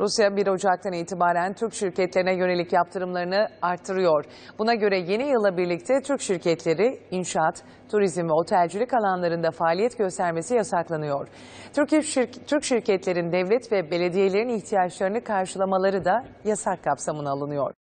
Rusya 1 Ocak'tan itibaren Türk şirketlerine yönelik yaptırımlarını artırıyor. Buna göre yeni yıla birlikte Türk şirketleri inşaat, turizm ve otelcilik alanlarında faaliyet göstermesi yasaklanıyor. Türk, şirk Türk şirketlerin devlet ve belediyelerin ihtiyaçlarını karşılamaları da yasak kapsamına alınıyor.